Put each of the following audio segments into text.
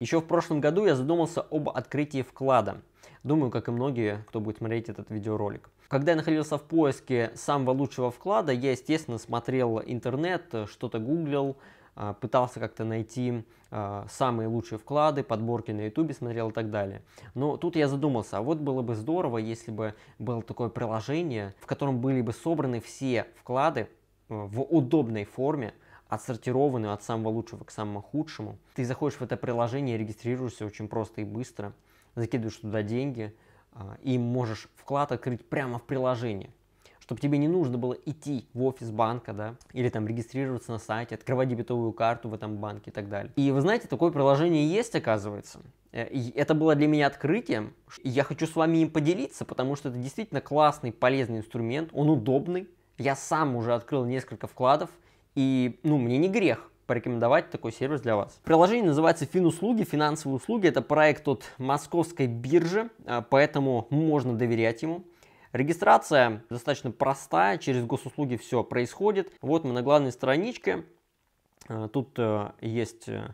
Еще в прошлом году я задумался об открытии вклада. Думаю, как и многие, кто будет смотреть этот видеоролик. Когда я находился в поиске самого лучшего вклада, я, естественно, смотрел интернет, что-то гуглил, а, пытался как-то найти а, самые лучшие вклады, подборки на ютубе смотрел и так далее. Но тут я задумался, а вот было бы здорово, если бы было такое приложение, в котором были бы собраны все вклады а, в удобной форме, отсортированную от самого лучшего к самому худшему. Ты заходишь в это приложение, регистрируешься очень просто и быстро, закидываешь туда деньги а, и можешь вклад открыть прямо в приложение чтобы тебе не нужно было идти в офис банка, да, или там регистрироваться на сайте, открывать дебетовую карту в этом банке и так далее. И вы знаете, такое приложение есть, оказывается. Э, это было для меня открытием. Я хочу с вами им поделиться, потому что это действительно классный, полезный инструмент. Он удобный. Я сам уже открыл несколько вкладов и, ну, мне не грех порекомендовать такой сервис для вас. Приложение называется Финуслуги. Финансовые услуги – это проект от московской биржи, а, поэтому можно доверять ему. Регистрация достаточно простая, через госуслуги все происходит. Вот мы на главной страничке. А, тут э, есть э,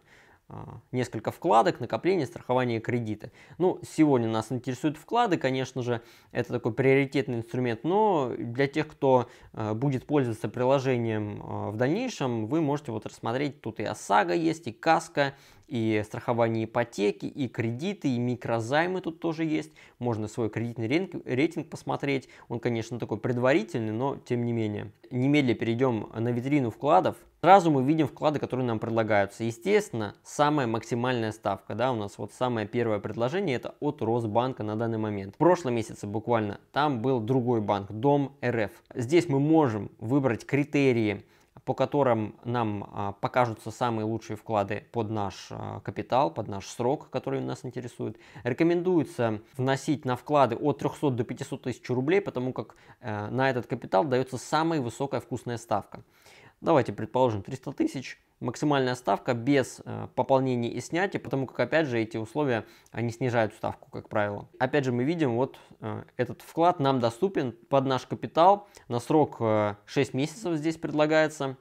а, несколько вкладок, накопление, страхование, кредиты. Ну, сегодня нас интересуют вклады, конечно же, это такой приоритетный инструмент, но для тех, кто э, будет пользоваться приложением а, в дальнейшем, вы можете вот рассмотреть, тут и ОСАГО есть, и КАСКО, и страхование ипотеки, и кредиты, и микрозаймы тут тоже есть. Можно свой кредитный рейтинг посмотреть. Он, конечно, такой предварительный, но тем не менее. Немедленно перейдем на витрину вкладов. Сразу мы видим вклады, которые нам предлагаются. Естественно, самая максимальная ставка, да, у нас вот самое первое предложение, это от Росбанка на данный момент. В прошлом месяце буквально там был другой банк, Дом РФ. Здесь мы можем выбрать критерии по которым нам а, покажутся самые лучшие вклады под наш а, капитал, под наш срок, который нас интересует. Рекомендуется вносить на вклады от 300 до 500 тысяч рублей, потому как э, на этот капитал дается самая высокая вкусная ставка. Давайте предположим 300 тысяч максимальная ставка без э, пополнения и снятия, потому как, опять же, эти условия, они снижают ставку, как правило. Опять же, мы видим, вот э, этот вклад нам доступен под наш капитал на срок 6 э, месяцев здесь предлагается.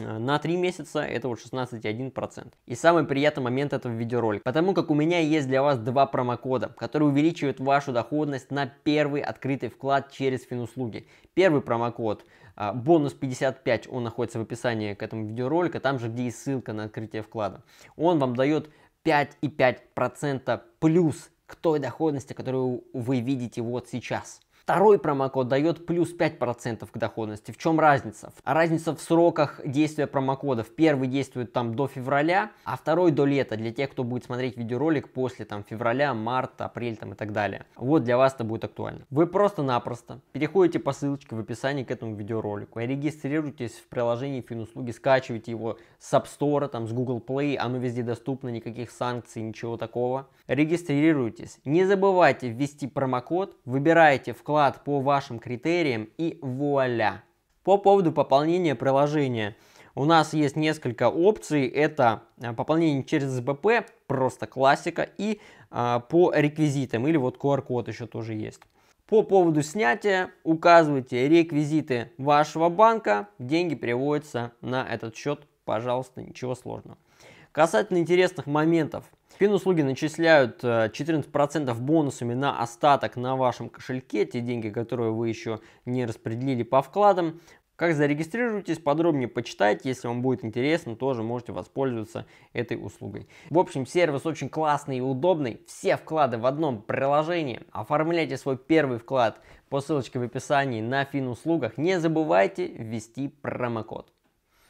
Э, на 3 месяца это вот 16,1%. И самый приятный момент этого видеоролика, потому как у меня есть для вас два промокода, которые увеличивают вашу доходность на первый открытый вклад через финуслуги. Первый промокод э, Бонус 55, он находится в описании к этому видеоролику, там же, где и ссылка на открытие вклада. Он вам дает 5,5% плюс к той доходности, которую вы видите вот сейчас. Второй промокод дает плюс 5% к доходности. В чем разница? А разница в сроках действия промокодов. Первый действует там до февраля, а второй до лета для тех, кто будет смотреть видеоролик после там февраля, марта, апреля там и так далее. Вот для вас это будет актуально. Вы просто-напросто переходите по ссылочке в описании к этому видеоролику и регистрируйтесь в приложении финуслуги, скачивайте его с App Store, там с Google Play, оно везде доступно, никаких санкций, ничего такого. Регистрируйтесь. Не забывайте ввести промокод, выбирайте вклад вклад по вашим критериям и вуаля. По поводу пополнения приложения. У нас есть несколько опций. Это э, пополнение через СБП, просто классика, и а, по реквизитам, или вот QR-код еще тоже есть. По поводу снятия указывайте реквизиты вашего банка, деньги переводятся на этот счет, пожалуйста, ничего сложного. Касательно интересных моментов – Финуслуги начисляют 14% э, бонусами на остаток на вашем кошельке, те деньги, которые вы еще не распределили по вкладам. Как зарегистрируетесь, подробнее почитайте, если вам будет интересно, тоже можете воспользоваться этой услугой. В общем, сервис очень классный и удобный, все вклады в одном приложении. Оформляйте свой первый вклад по ссылочке в описании на финуслугах. Не забывайте ввести промокод.